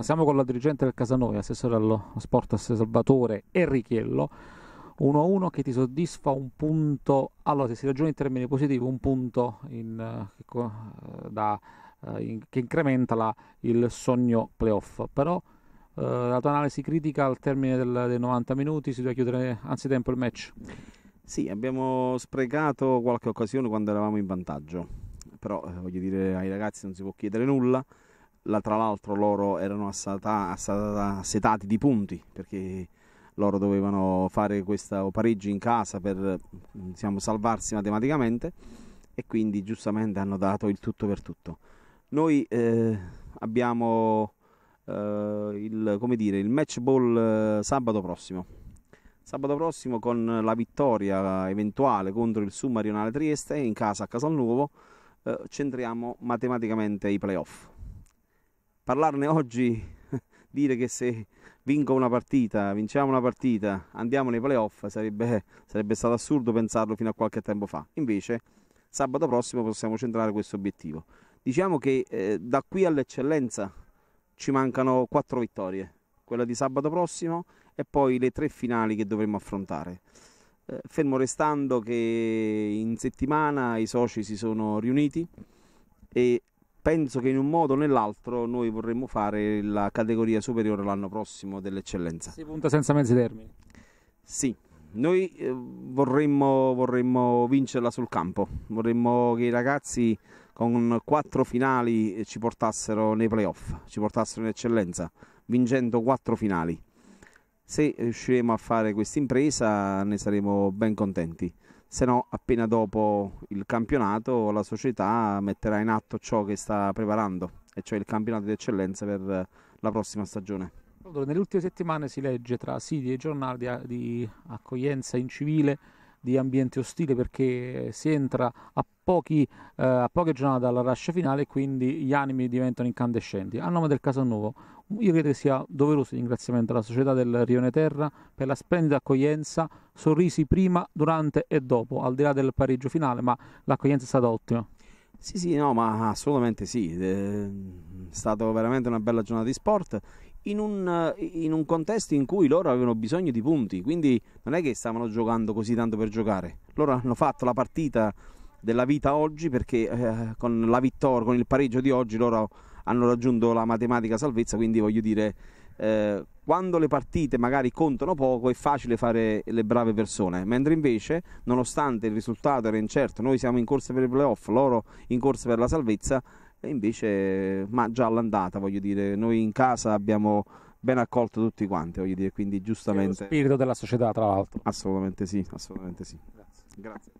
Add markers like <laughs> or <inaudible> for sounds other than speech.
Siamo con la dirigente del Casanova, assessore allo sport Salvatore Enrichiello. 1-1 che ti soddisfa un punto, allora se si ragiona in termini positivi, un punto in, eh, eh, da, eh, in, che incrementa la, il sogno playoff, però eh, la tua analisi critica al termine del, dei 90 minuti si deve chiudere anzitempo il match. Sì, abbiamo sprecato qualche occasione quando eravamo in vantaggio, però eh, voglio dire ai ragazzi non si può chiedere nulla la, tra l'altro loro erano assata, assata, assetati di punti perché loro dovevano fare questo pareggio in casa per diciamo, salvarsi matematicamente e quindi giustamente hanno dato il tutto per tutto. Noi eh, abbiamo eh, il, come dire, il match ball eh, sabato prossimo. Sabato prossimo con la vittoria eventuale contro il Submarionale Trieste in casa a Casalnuovo eh, centriamo matematicamente i playoff parlarne oggi, <laughs> dire che se vinco una partita, vinciamo una partita, andiamo nei playoff, sarebbe, sarebbe stato assurdo pensarlo fino a qualche tempo fa. Invece sabato prossimo possiamo centrare questo obiettivo. Diciamo che eh, da qui all'eccellenza ci mancano quattro vittorie, quella di sabato prossimo e poi le tre finali che dovremo affrontare. Eh, fermo restando che in settimana i soci si sono riuniti e penso che in un modo o nell'altro noi vorremmo fare la categoria superiore l'anno prossimo dell'eccellenza. Si punta senza mezzi termini? Sì, noi eh, vorremmo, vorremmo vincerla sul campo, vorremmo che i ragazzi con quattro finali ci portassero nei playoff, ci portassero in eccellenza, vincendo quattro finali. Se riusciremo a fare questa impresa ne saremo ben contenti, se no appena dopo il campionato la società metterà in atto ciò che sta preparando, e cioè il campionato di eccellenza per la prossima stagione. Nelle ultime settimane si legge tra siti e giornali di accoglienza in civile di ambiente ostile perché si entra a, pochi, eh, a poche giornate dalla rascia finale e quindi gli animi diventano incandescenti. A nome del Casanova, io credo che sia doveroso il ringraziamento alla società del Rione Terra per la splendida accoglienza, sorrisi prima, durante e dopo, al di là del pareggio finale, ma l'accoglienza è stata ottima. Sì, sì, no, ma assolutamente sì, eh, è stata veramente una bella giornata di sport. In un, in un, contesto in cui loro avevano bisogno di punti, quindi non è che stavano giocando così tanto per giocare, loro hanno fatto la partita della vita oggi perché eh, con la vittoria, con il pareggio di oggi loro hanno raggiunto la matematica salvezza, quindi voglio dire, eh, quando le partite magari contano poco è facile fare le brave persone, mentre invece, nonostante il risultato era incerto, noi siamo in corsa per i playoff, loro in corsa per la salvezza, e invece, ma già all'andata, voglio dire, noi in casa abbiamo ben accolto tutti quanti, voglio dire, quindi giustamente... È lo spirito della società, tra l'altro. Assolutamente sì, assolutamente sì. Grazie. Grazie.